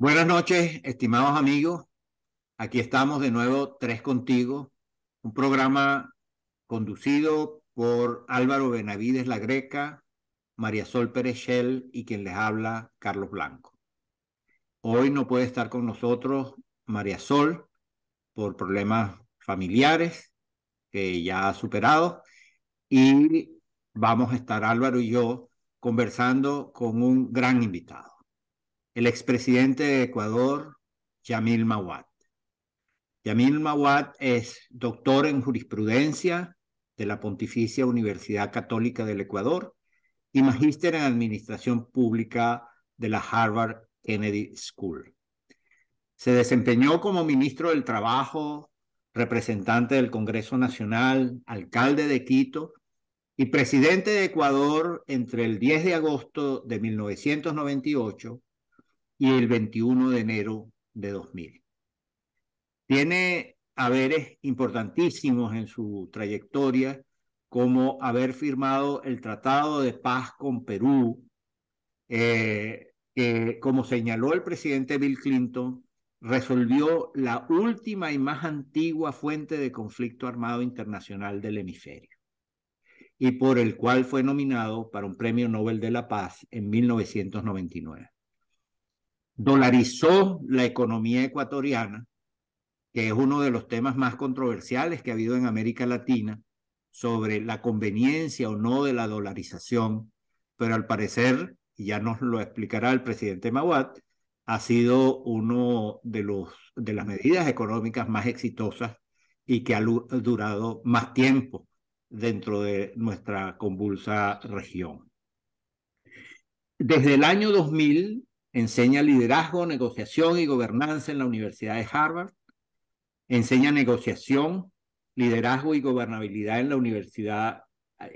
Buenas noches, estimados amigos. Aquí estamos de nuevo, Tres Contigo, un programa conducido por Álvaro Benavides La Greca, María Sol Pérez y quien les habla, Carlos Blanco. Hoy no puede estar con nosotros María Sol por problemas familiares que ya ha superado y vamos a estar Álvaro y yo conversando con un gran invitado el expresidente de Ecuador, Yamil Mawat. Yamil Mawat es doctor en jurisprudencia de la Pontificia Universidad Católica del Ecuador y magíster en administración pública de la Harvard Kennedy School. Se desempeñó como ministro del Trabajo, representante del Congreso Nacional, alcalde de Quito y presidente de Ecuador entre el 10 de agosto de 1998 y el 21 de enero de 2000. Tiene haberes importantísimos en su trayectoria, como haber firmado el Tratado de Paz con Perú, eh, que, como señaló el presidente Bill Clinton, resolvió la última y más antigua fuente de conflicto armado internacional del hemisferio, y por el cual fue nominado para un Premio Nobel de la Paz en 1999 dolarizó la economía ecuatoriana, que es uno de los temas más controversiales que ha habido en América Latina, sobre la conveniencia o no de la dolarización, pero al parecer, y ya nos lo explicará el presidente Mawat, ha sido uno de, los, de las medidas económicas más exitosas y que ha durado más tiempo dentro de nuestra convulsa región. Desde el año 2000, Enseña liderazgo, negociación y gobernanza en la Universidad de Harvard. Enseña negociación, liderazgo y gobernabilidad en la Universidad,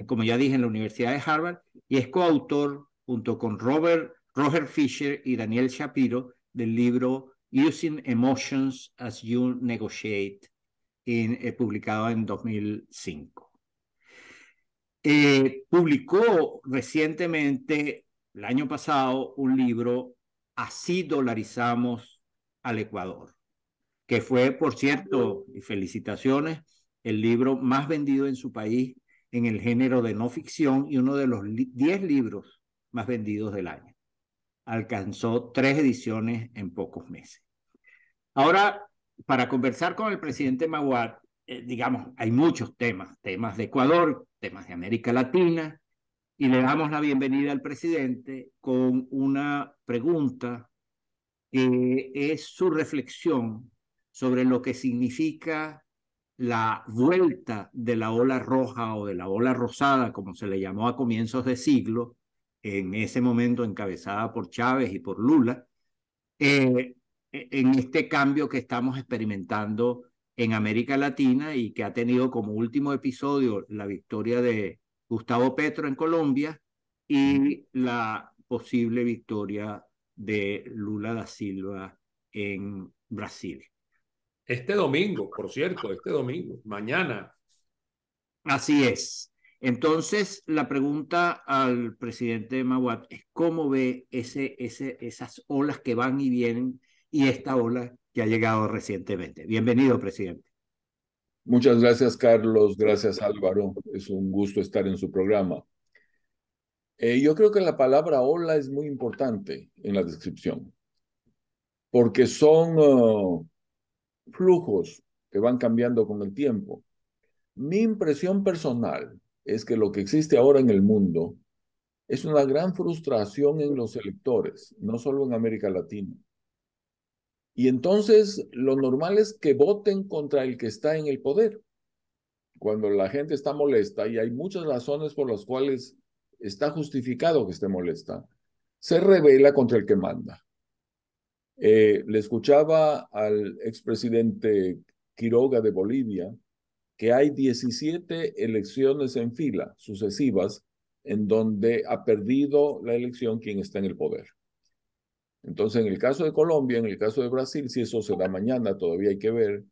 como ya dije, en la Universidad de Harvard. Y es coautor, junto con Robert, Roger Fisher y Daniel Shapiro, del libro Using Emotions as You Negotiate, eh, publicado en 2005. Eh, publicó recientemente, el año pasado, un libro así dolarizamos al Ecuador, que fue, por cierto, y felicitaciones, el libro más vendido en su país en el género de no ficción y uno de los 10 libros más vendidos del año. Alcanzó tres ediciones en pocos meses. Ahora, para conversar con el presidente Maguad, eh, digamos, hay muchos temas, temas de Ecuador, temas de América Latina, y le damos la bienvenida al presidente con una pregunta que es su reflexión sobre lo que significa la vuelta de la ola roja o de la ola rosada, como se le llamó a comienzos de siglo, en ese momento encabezada por Chávez y por Lula, eh, en este cambio que estamos experimentando en América Latina y que ha tenido como último episodio la victoria de Gustavo Petro en Colombia y la posible victoria de Lula da Silva en Brasil. Este domingo, por cierto, este domingo, mañana. Así es. Entonces, la pregunta al presidente Mahuat es cómo ve esas olas que van y vienen y esta ola que ha llegado recientemente. Bienvenido, presidente. Muchas gracias, Carlos. Gracias, Álvaro. Es un gusto estar en su programa. Eh, yo creo que la palabra hola es muy importante en la descripción, porque son uh, flujos que van cambiando con el tiempo. Mi impresión personal es que lo que existe ahora en el mundo es una gran frustración en los electores, no solo en América Latina, y entonces lo normal es que voten contra el que está en el poder. Cuando la gente está molesta, y hay muchas razones por las cuales está justificado que esté molesta, se revela contra el que manda. Eh, le escuchaba al expresidente Quiroga de Bolivia que hay 17 elecciones en fila, sucesivas, en donde ha perdido la elección quien está en el poder. Entonces, en el caso de Colombia, en el caso de Brasil, si eso se da mañana, todavía hay que ver,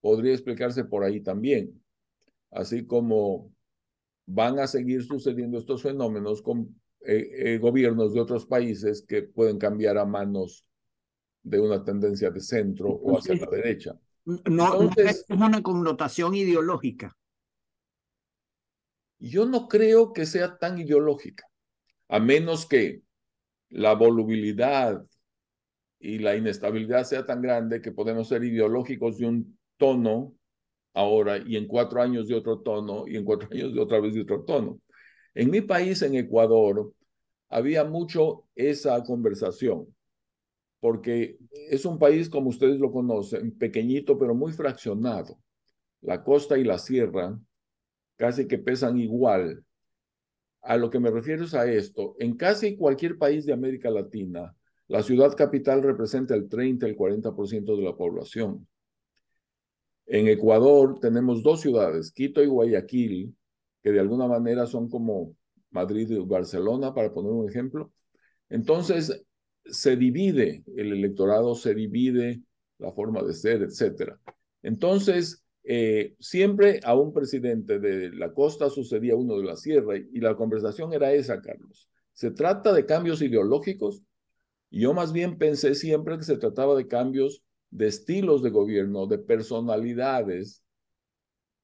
podría explicarse por ahí también. Así como van a seguir sucediendo estos fenómenos con eh, eh, gobiernos de otros países que pueden cambiar a manos de una tendencia de centro o hacia la derecha. no es una connotación ideológica. Yo no creo que sea tan ideológica, a menos que la volubilidad y la inestabilidad sea tan grande que podemos ser ideológicos de un tono ahora y en cuatro años de otro tono y en cuatro años de otra vez de otro tono. En mi país, en Ecuador, había mucho esa conversación, porque es un país, como ustedes lo conocen, pequeñito pero muy fraccionado. La costa y la sierra casi que pesan igual a lo que me refiero es a esto. En casi cualquier país de América Latina, la ciudad capital representa el 30, el 40% de la población. En Ecuador tenemos dos ciudades, Quito y Guayaquil, que de alguna manera son como Madrid y Barcelona, para poner un ejemplo. Entonces, se divide el electorado, se divide la forma de ser, etcétera. Entonces, eh, siempre a un presidente de la costa sucedía uno de la sierra y, la conversación era esa, Carlos. Se trata de cambios ideológicos. Yo más bien pensé siempre que se trataba de cambios de estilos de gobierno, de personalidades.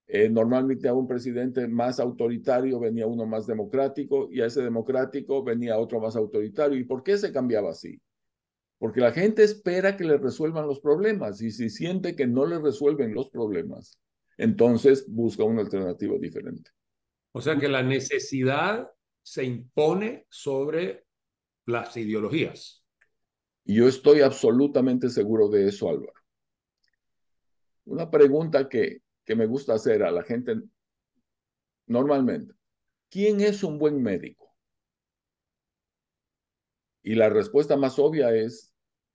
Eh, normalmente a un presidente más autoritario venía uno más democrático y a ese democrático venía otro más autoritario. ¿Y por qué se cambiaba así? Porque la gente espera que le resuelvan los problemas y si siente que no le resuelven los problemas, entonces busca una alternativa diferente. O sea que la necesidad se impone sobre las ideologías. Y yo estoy absolutamente seguro de eso, Álvaro. Una pregunta que, que me gusta hacer a la gente normalmente. ¿Quién es un buen médico? Y la respuesta más obvia es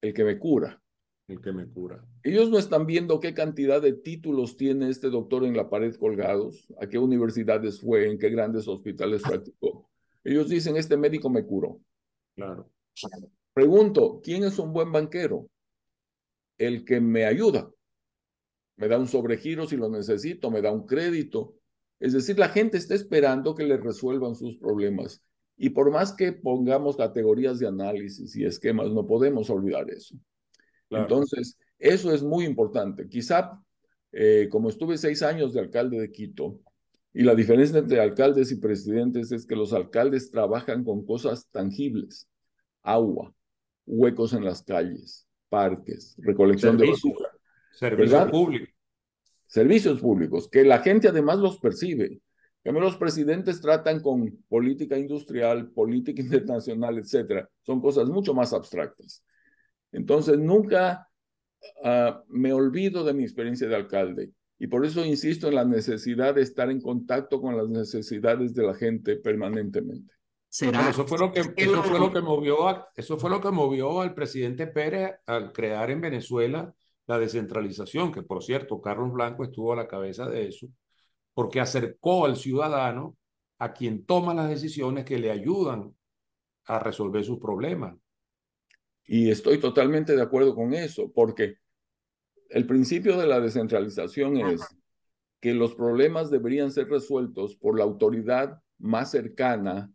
el que me cura. El que me cura. Ellos no están viendo qué cantidad de títulos tiene este doctor en la pared colgados, a qué universidades fue, en qué grandes hospitales practicó. Ellos dicen, este médico me curó. Claro. Pregunto, ¿quién es un buen banquero? El que me ayuda. Me da un sobregiro si lo necesito, me da un crédito. Es decir, la gente está esperando que le resuelvan sus problemas. Y por más que pongamos categorías de análisis y esquemas, no podemos olvidar eso. Entonces, eso es muy importante. Quizá, eh, como estuve seis años de alcalde de Quito, y la diferencia entre alcaldes y presidentes es que los alcaldes trabajan con cosas tangibles, agua, huecos en las calles, parques, recolección de basura. Servicios públicos. Servicios públicos, que la gente además los percibe los presidentes tratan con política industrial, política internacional, etcétera. Son cosas mucho más abstractas. Entonces, nunca ah, me olvido de mi experiencia de alcalde. Y por eso insisto en la necesidad de estar en contacto con las necesidades de la gente permanentemente. Eso fue lo que, fue lo que movió eso fue lo que movió al presidente Pérez al crear en Venezuela la descentralización, que por cierto, Carlos Blanco estuvo a la cabeza de eso porque acercó al ciudadano a quien toma las decisiones que le ayudan a resolver sus problemas. Y estoy totalmente de acuerdo con eso, porque el principio de la descentralización es que los problemas deberían ser resueltos por la autoridad más cercana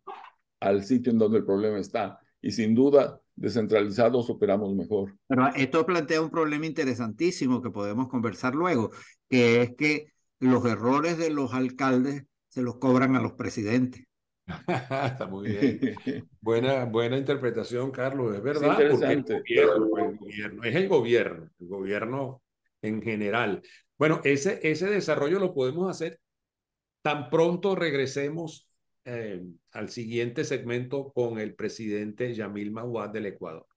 al sitio en donde el problema está. Y sin duda, descentralizados operamos mejor. esto plantea un problema interesantísimo que podemos conversar luego, que es que los errores de los alcaldes se los cobran a los presidentes. Está muy bien. buena, buena interpretación, Carlos. Es verdad, porque el gobierno, el gobierno, es el gobierno, el gobierno en general. Bueno, ese, ese desarrollo lo podemos hacer tan pronto regresemos eh, al siguiente segmento con el presidente Yamil Mahuad del Ecuador.